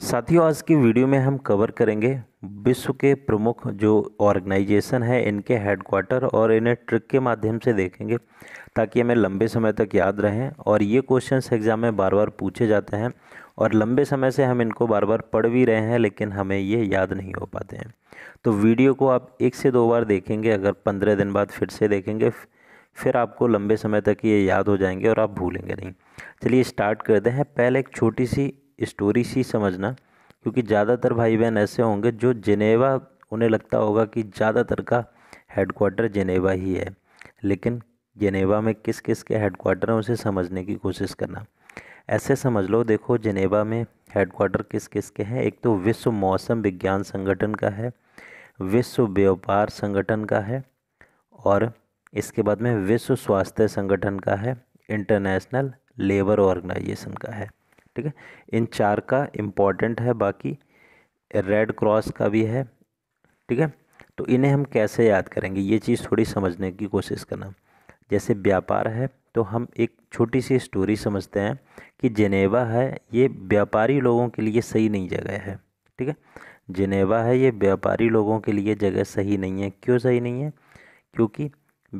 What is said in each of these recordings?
साथियों आज की वीडियो में हम कवर करेंगे विश्व के प्रमुख जो ऑर्गेनाइजेशन है इनके हेडक्वार्टर और इन्हें ट्रिक के माध्यम से देखेंगे ताकि हमें लंबे समय तक याद रहें और ये क्वेश्चंस एग्ज़ाम में बार बार पूछे जाते हैं और लंबे समय से हम इनको बार बार पढ़ भी रहे हैं लेकिन हमें ये याद नहीं हो पाते हैं तो वीडियो को आप एक से दो बार देखेंगे अगर पंद्रह दिन बाद फिर से देखेंगे फिर आपको लंबे समय तक ये याद हो जाएंगे और आप भूलेंगे नहीं चलिए स्टार्ट करते हैं पहले एक छोटी सी स्टोरी सी समझना क्योंकि ज़्यादातर भाई बहन ऐसे होंगे जो जिनेवा उन्हें लगता होगा कि ज़्यादातर का हेडक्वार्टर जिनेवा ही है लेकिन जिनेवा में किस किस के हेडक्वाटर हैं उसे समझने की कोशिश करना ऐसे समझ लो देखो जिनेवा में हेडक्वाटर किस किस के हैं एक तो विश्व मौसम विज्ञान संगठन का है विश्व व्यापार संगठन का है और इसके बाद में विश्व स्वास्थ्य संगठन का है इंटरनेशनल लेबर ऑर्गेनाइजेशन का है ठीक है इन चार का इम्पॉर्टेंट है बाकी रेड क्रॉस का भी है ठीक है तो इन्हें हम कैसे याद करेंगे ये चीज़ थोड़ी समझने की कोशिश करना जैसे व्यापार है तो हम एक छोटी सी स्टोरी समझते हैं कि जिनेवा है ये व्यापारी लोगों के लिए सही नहीं जगह है ठीक है जिनेवा है ये व्यापारी लोगों के लिए जगह सही नहीं है क्यों सही नहीं है क्योंकि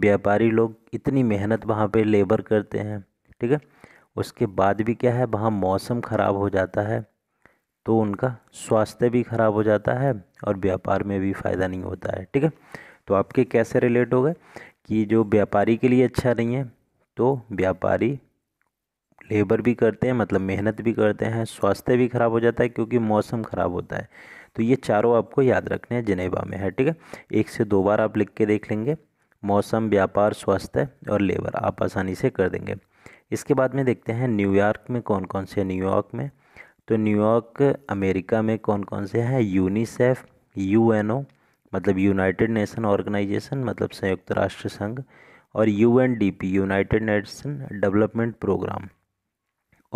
व्यापारी लोग इतनी मेहनत वहाँ पे लेबर करते हैं ठीक है उसके बाद भी क्या है वहाँ मौसम ख़राब हो जाता है तो उनका स्वास्थ्य भी ख़राब हो जाता है और व्यापार में भी फ़ायदा नहीं होता है ठीक है तो आपके कैसे रिलेट हो गए कि जो व्यापारी के लिए अच्छा नहीं है तो व्यापारी लेबर भी करते हैं मतलब मेहनत भी करते हैं स्वास्थ्य भी ख़राब हो जाता है क्योंकि मौसम ख़राब होता है तो ये चारों आपको याद रखने हैं जिनेबा में है ठीक है एक से दो बार आप लिख के देख लेंगे मौसम व्यापार स्वास्थ्य और लेबर आप आसानी से कर देंगे इसके बाद में देखते हैं न्यूयॉर्क में कौन कौन से न्यूयॉर्क में तो न्यूयॉर्क अमेरिका में कौन कौन से हैं यूनिसेफ यू मतलब यूनाइटेड नेशन ऑर्गेनाइजेशन मतलब संयुक्त राष्ट्र संघ और U United Nation Development Programme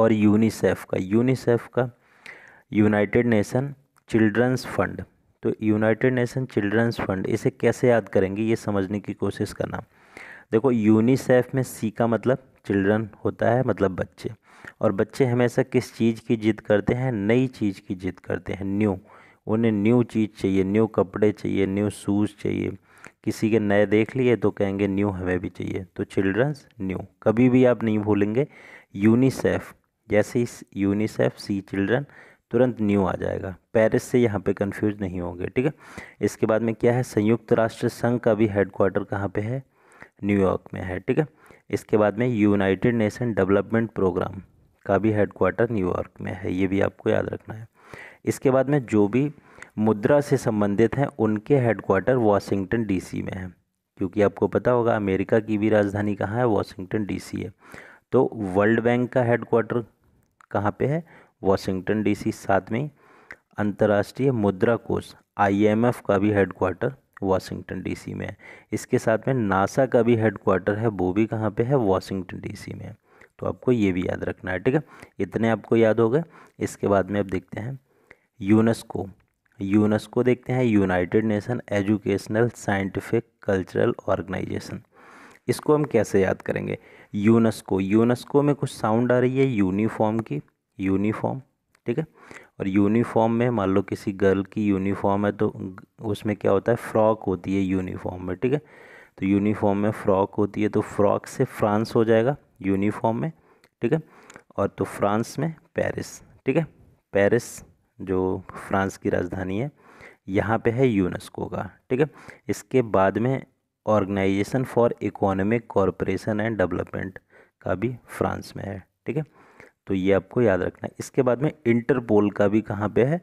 और यूनिसेफ का यूनिसेफ का यूनाइटेड नेशन चिल्ड्रंस फंड तो यूनाइटेड नेशन चिल्ड्रंस फंड इसे कैसे याद करेंगे ये समझने की कोशिश करना देखो यूनिसेफ में सी का मतलब चिल्ड्रन होता है मतलब बच्चे और बच्चे हमेशा किस चीज़ की ज़िद करते हैं नई चीज़ की ज़िद करते हैं न्यू उन्हें न्यू चीज़ चाहिए न्यू कपड़े चाहिए न्यू शूज़ चाहिए किसी के नए देख लिए तो कहेंगे न्यू हमें भी चाहिए तो चिल्ड्रंस न्यू कभी भी आप नहीं भूलेंगे यूनिसेफ जैसे ही यूनिसेफ सी चिल्ड्रन तुरंत न्यू आ जाएगा पेरिस से यहाँ पे कंफ्यूज नहीं होंगे ठीक है इसके बाद में क्या है संयुक्त राष्ट्र संघ का भी हेडक्वार्टर कहाँ पे है न्यूयॉर्क में है ठीक है इसके बाद में यूनाइटेड नेशन डेवलपमेंट प्रोग्राम का भी हेडक्वार्टर न्यूयॉर्क में है ये भी आपको याद रखना है इसके बाद में जो भी मुद्रा से संबंधित हैं उनके हेडक्वार्टर वाशिंगटन डीसी में है क्योंकि आपको पता होगा अमेरिका की भी राजधानी कहाँ है वाशिंगटन डीसी है तो वर्ल्ड बैंक का हेडक्वार्टर कहाँ पे है वाशिंगटन डीसी साथ में अंतर्राष्ट्रीय मुद्रा कोष आईएमएफ का भी हेडक्वार्टर वाशिंगटन डीसी में इसके साथ में नासा का भी हेडक्वार्टर है वो भी कहाँ पे है वाशिंगटन डीसी में तो आपको ये भी याद रखना है ठीक है इतने आपको याद हो गए इसके बाद में अब देखते हैं यूनेस्को यूनेस्को देखते हैं United Nation Educational Scientific Cultural Organisation इसको हम कैसे याद करेंगे यूनेस्को यूनेस्को में कुछ साउंड आ रही है यूनिफॉर्म की यूनिफॉर्म ठीक है और यूनिफॉर्म में मान लो किसी गर्ल की यूनिफॉर्म है तो उसमें क्या होता है फ्रॉक होती है यूनिफॉर्म में ठीक है तो यूनिफॉर्म में फ्रॉक होती है तो फ्रॉक से फ्रांस हो जाएगा यूनिफॉर्म में ठीक है और तो फ्रांस में पेरिस ठीक है पेरिस जो फ्रांस की राजधानी है यहाँ पे है यूनेस्को का ठीक है इसके बाद में Organisation for Economic Corporation and Development का भी फ्रांस में है ठीक है तो ये आपको याद रखना है इसके बाद में इंटरपोल का भी कहाँ पे है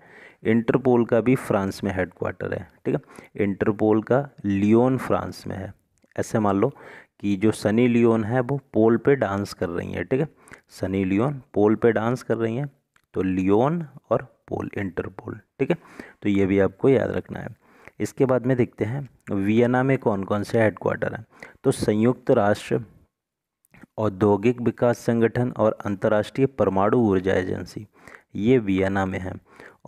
इंटरपोल का भी फ्रांस में हेडक्वार्टर है ठीक है इंटरपोल का लियोन फ्रांस में है ऐसे मान लो कि जो सनी लियोन है वो पोल पे डांस कर रही है ठीक है सनी लियोन पोल पे डांस कर रही हैं तो लियोन और पोल इंटरपोल ठीक है तो ये भी आपको याद रखना है इसके बाद में देखते हैं वियना में कौन कौन से हेडक्वार्टर हैं तो संयुक्त राष्ट्र औद्योगिक विकास संगठन और अंतर्राष्ट्रीय परमाणु ऊर्जा एजेंसी ये वियना में है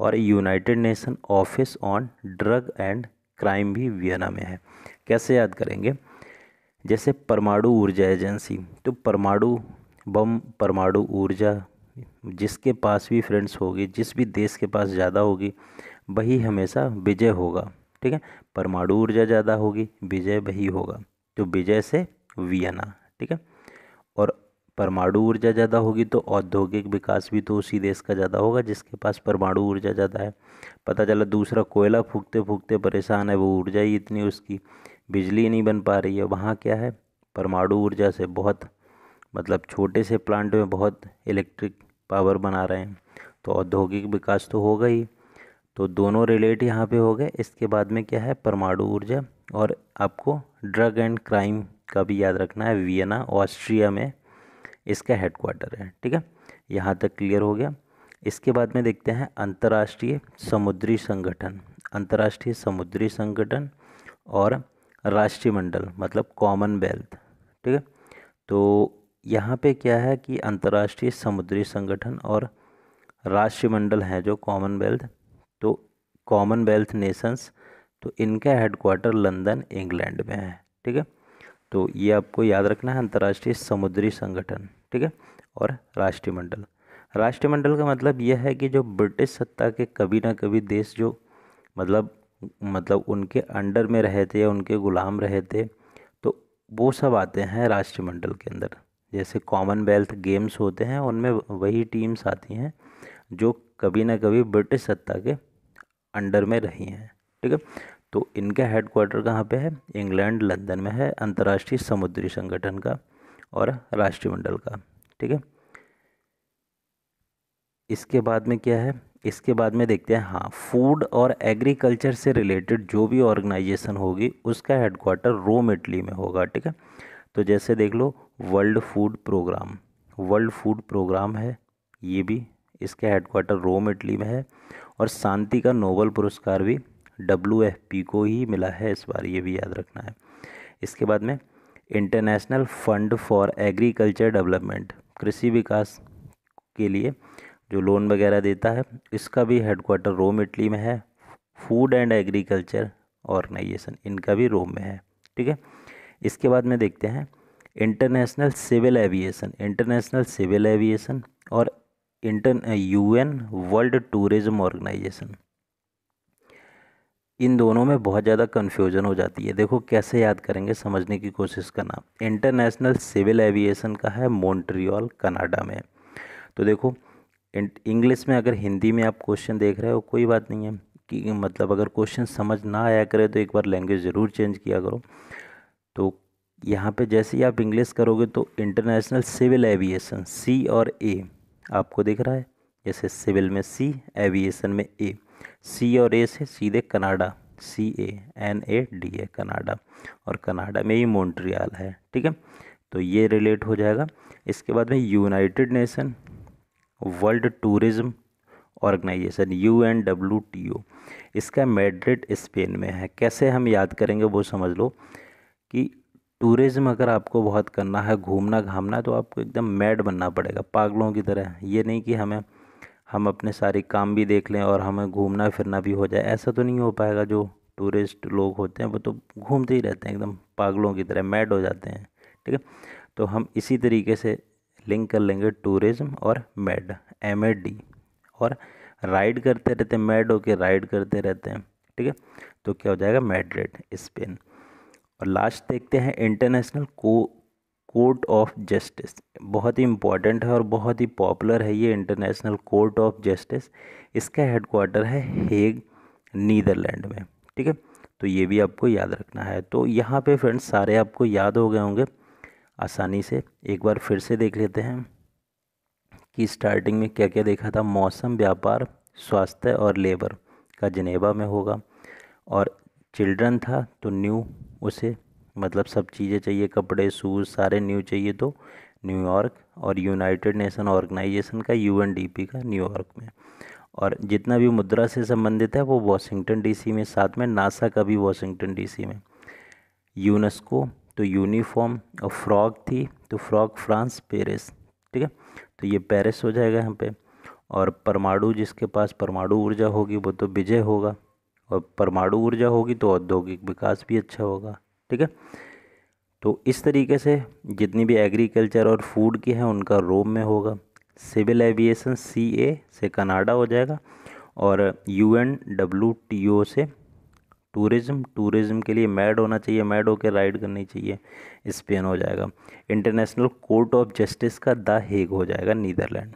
और United Nation Office on Drug and Crime भी वियना में है कैसे याद करेंगे जैसे परमाणु ऊर्जा एजेंसी तो परमाणु बम परमाणु ऊर्जा जिसके पास भी फ्रेंड्स होगी जिस भी देश के पास ज़्यादा होगी वही हमेशा विजय होगा ठीक है परमाणु ऊर्जा ज़्यादा होगी विजय वही होगा तो विजय से वियना ठीक है और परमाणु ऊर्जा ज़्यादा होगी तो औद्योगिक विकास भी तो उसी देश का ज़्यादा होगा जिसके पास परमाणु ऊर्जा ज़्यादा है पता चला दूसरा कोयला फूकते फूकते परेशान है वो ऊर्जा ही इतनी उसकी बिजली नहीं बन पा रही है वहाँ क्या है परमाणु ऊर्जा से बहुत मतलब छोटे से प्लांट में बहुत इलेक्ट्रिक पावर बना रहे हैं तो औद्योगिक विकास तो होगा ही तो दोनों रिलेट यहाँ पे हो गए इसके बाद में क्या है परमाणु ऊर्जा और आपको ड्रग एंड क्राइम इसका भी याद रखना है वियना ऑस्ट्रिया में इसका हेडक्वार्टर है ठीक है यहाँ तक क्लियर हो गया इसके बाद में देखते हैं अंतर्राष्ट्रीय समुद्री संगठन अंतर्राष्ट्रीय समुद्री संगठन और राष्ट्रमंडल मतलब कॉमनवेल्थ ठीक है तो यहाँ पे क्या है कि अंतर्राष्ट्रीय समुद्री संगठन और राष्ट्रमंडल हैं जो कॉमनवेल्थ तो कॉमनवेल्थ नेशंस तो इनका हेडक्वार्टर लंदन इंग्लैंड में है ठीक है तो ये आपको याद रखना है अंतर्राष्ट्रीय समुद्री संगठन ठीक है और राष्ट्रमंडल राष्ट्रमंडल का मतलब यह है कि जो ब्रिटिश सत्ता के कभी ना कभी देश जो मतलब मतलब उनके अंडर में रहे थे या उनके ग़ुलाम रहे थे तो वो सब आते हैं राष्ट्रमंडल के अंदर जैसे कॉमनवेल्थ गेम्स होते हैं उनमें वही टीम्स आती हैं जो कभी ना कभी ब्रिटिश सत्ता के अंडर में रही हैं ठीक है तो इनका हेडक्वार्टर कहाँ पे है इंग्लैंड लंदन में है अंतर्राष्ट्रीय समुद्री संगठन का और राष्ट्रमंडल का ठीक है इसके बाद में क्या है इसके बाद में देखते हैं हाँ फूड और एग्रीकल्चर से रिलेटेड जो भी ऑर्गेनाइजेशन होगी उसका हेडक्वार्टर रोम इटली में होगा ठीक है तो जैसे देख लो World Food Programme World Food Programme है ये भी इसका हेडक्वार्टर रोम इटली में है और शांति का नोबल पुरस्कार भी डब्ल्यू एफ पी को ही मिला है इस बार ये भी याद रखना है इसके बाद में International Fund for Agriculture Development कृषि विकास के लिए जो लोन वगैरह देता है इसका भी हेडकोार्टर रोम इटली में है फूड एंड एग्रीकल्चर ऑर्गेनाइजेशन इनका भी रोम में है ठीक है इसके बाद में देखते हैं International Civil Aviation International Civil Aviation और inter UN World Tourism Organisation इन दोनों में बहुत ज़्यादा कन्फ्यूजन हो जाती है देखो कैसे याद करेंगे समझने की कोशिश करना इंटरनेशनल सिविल एविएशन का है मॉन्ट्रियल कनाडा में तो देखो इंग्लिश में अगर हिंदी में आप क्वेश्चन देख रहे हो कोई बात नहीं है कि मतलब अगर क्वेश्चन समझ ना आया करे तो एक बार लैंग्वेज ज़रूर चेंज किया करो तो यहाँ पे जैसे ही आप इंग्लिश करोगे तो इंटरनेशनल सिविल एविएशन सी और ए आपको दिख रहा है जैसे सिविल में सी एविएशन में ए सी और ए से सीधे Canada C A N A D A Canada और कनाडा में ही मॉन्ट्रियल है ठीक है तो ये रिलेट हो जाएगा इसके बाद में United Nation World Tourism Organisation U N W T O इसका मेड्रिड स्पेन में है कैसे हम याद करेंगे वो समझ लो कि टूरिज़्म अगर आपको बहुत करना है घूमना घामना तो आपको एकदम मैड बनना पड़ेगा पागलों की तरह ये नहीं कि हमें हम अपने सारे काम भी देख लें और हमें घूमना फिरना भी हो जाए ऐसा तो नहीं हो पाएगा जो टूरिस्ट लोग होते हैं वो तो घूमते ही रहते हैं एकदम पागलों की तरह मैड हो जाते हैं ठीक है तो हम इसी तरीके से लिंक कर लेंगे टूरिज़्म और मैड एम ए डी और राइड करते रहते हैं मैड होके राइड करते रहते हैं ठीक है तो क्या हो जाएगा मैड्रिड स्पेन और लास्ट देखते हैं इंटरनेशनल को कोर्ट ऑफ जस्टिस बहुत ही इम्पॉर्टेंट है और बहुत ही पॉपुलर है ये इंटरनेशनल कोर्ट ऑफ जस्टिस इसका हेडक्वार्टर है हेग नीदरलैंड में ठीक है तो ये भी आपको याद रखना है तो यहाँ पे फ्रेंड्स सारे आपको याद हो गए होंगे आसानी से एक बार फिर से देख लेते हैं कि स्टार्टिंग में क्या क्या देखा था मौसम व्यापार स्वास्थ्य और लेबर का जनेवा में होगा और चिल्ड्रन था तो न्यू उसे मतलब सब चीज़ें चाहिए कपड़े शूज़ सारे न्यू चाहिए तो न्यूयॉर्क और यूनाइटेड नेशन ऑर्गेनाइजेशन का यूएनडीपी का न्यूयॉर्क में और जितना भी मुद्रा से संबंधित है वो वॉशिंगटन डीसी में साथ में नासा का भी वॉशिंगटन डीसी में यूनेस्को तो यूनिफॉर्म और फ्रॉक थी तो फ्रॉक फ्रांस पेरिस ठीक है तो ये पेरिस हो जाएगा यहाँ पे और परमाणु जिसके पास परमाणु ऊर्जा होगी वो तो विजय होगा और परमाणु ऊर्जा होगी तो औद्योगिक विकास भी अच्छा होगा ठीक है तो इस तरीके से जितनी भी एग्रीकल्चर और फूड की है उनका रोम में होगा सिविल एविएशन सी ए से कनाडा हो जाएगा और U N W T O से टूरिज़्म टूरिज़्म के लिए मैड होना चाहिए मैड होकर राइड करनी चाहिए स्पेन हो जाएगा इंटरनेशनल कोर्ट ऑफ जस्टिस का द हेग हो जाएगा नीदरलैंड